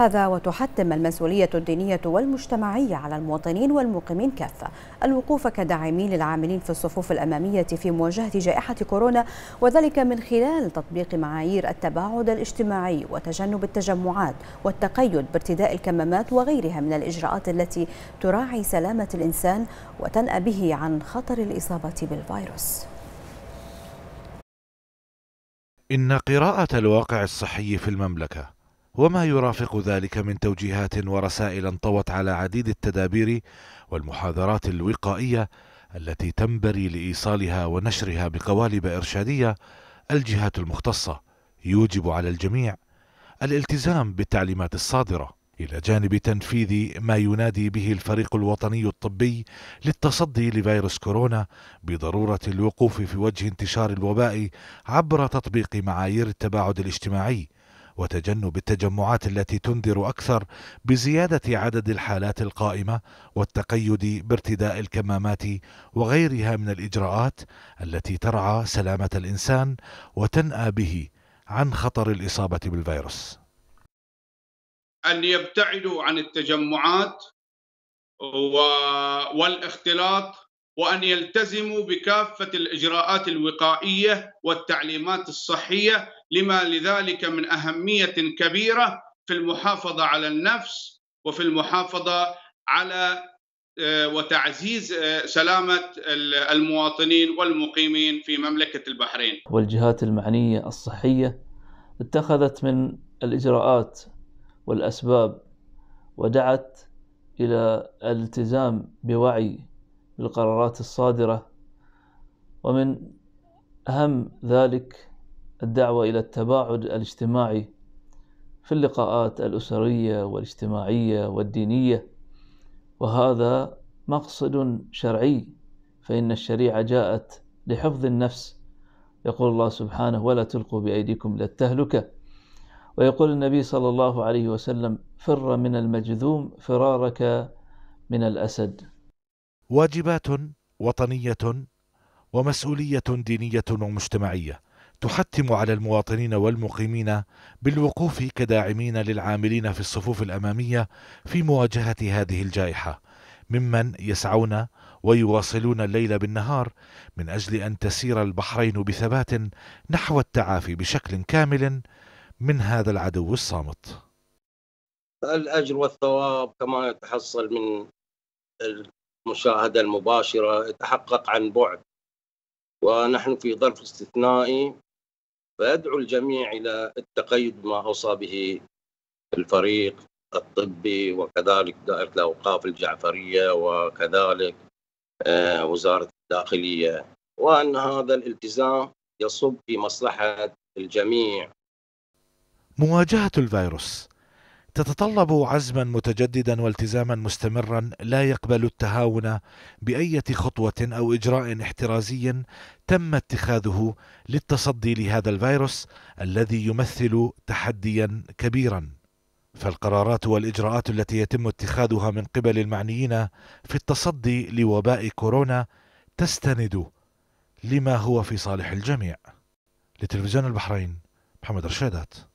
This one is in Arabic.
هذا وتحتم المسؤولية الدينية والمجتمعية على المواطنين والمقيمين كافة الوقوف كداعمين للعاملين في الصفوف الأمامية في مواجهة جائحة كورونا وذلك من خلال تطبيق معايير التباعد الاجتماعي وتجنب التجمعات والتقيد بارتداء الكمامات وغيرها من الإجراءات التي تراعي سلامة الإنسان وتنأى به عن خطر الإصابة بالفيروس إن قراءة الواقع الصحي في المملكة وما يرافق ذلك من توجيهات ورسائل انطوت على عديد التدابير والمحاضرات الوقائيه التي تنبري لايصالها ونشرها بقوالب ارشاديه الجهات المختصه يوجب على الجميع الالتزام بالتعليمات الصادره الى جانب تنفيذ ما ينادي به الفريق الوطني الطبي للتصدي لفيروس كورونا بضروره الوقوف في وجه انتشار الوباء عبر تطبيق معايير التباعد الاجتماعي وتجنب التجمعات التي تنذر اكثر بزياده عدد الحالات القائمه والتقيد بارتداء الكمامات وغيرها من الاجراءات التي ترعى سلامه الانسان وتنأى به عن خطر الاصابه بالفيروس. ان يبتعدوا عن التجمعات والاختلاط وان يلتزموا بكافه الاجراءات الوقائيه والتعليمات الصحيه لما لذلك من أهمية كبيرة في المحافظة على النفس وفي المحافظة على آه، وتعزيز آه، سلامة المواطنين والمقيمين في مملكة البحرين والجهات المعنية الصحية اتخذت من الإجراءات والأسباب ودعت إلى الالتزام بوعي بالقرارات الصادرة ومن أهم ذلك الدعوة إلى التباعد الاجتماعي في اللقاءات الأسرية والاجتماعية والدينية وهذا مقصد شرعي فإن الشريعة جاءت لحفظ النفس يقول الله سبحانه ولا تلقوا بأيديكم إلى التهلكة ويقول النبي صلى الله عليه وسلم فر من المجذوم فرارك من الأسد واجبات وطنية ومسؤولية دينية ومجتمعية تحتم على المواطنين والمقيمين بالوقوف كداعمين للعاملين في الصفوف الاماميه في مواجهه هذه الجائحه ممن يسعون ويواصلون الليل بالنهار من اجل ان تسير البحرين بثبات نحو التعافي بشكل كامل من هذا العدو الصامت. الاجر والثواب كما يتحصل من المشاهده المباشره يتحقق عن بعد ونحن في ظرف استثنائي فأدعو الجميع إلى التقيد بما أوصى به الفريق الطبي وكذلك دائرة الأوقاف الجعفرية وكذلك آه، وزارة الداخلية وأن هذا الالتزام يصب في مصلحة الجميع مواجهة الفيروس تتطلب عزما متجددا والتزاما مستمرا لا يقبل التهاون باية خطوه او اجراء احترازي تم اتخاذه للتصدي لهذا الفيروس الذي يمثل تحديا كبيرا فالقرارات والاجراءات التي يتم اتخاذها من قبل المعنيين في التصدي لوباء كورونا تستند لما هو في صالح الجميع لتلفزيون البحرين محمد رشادات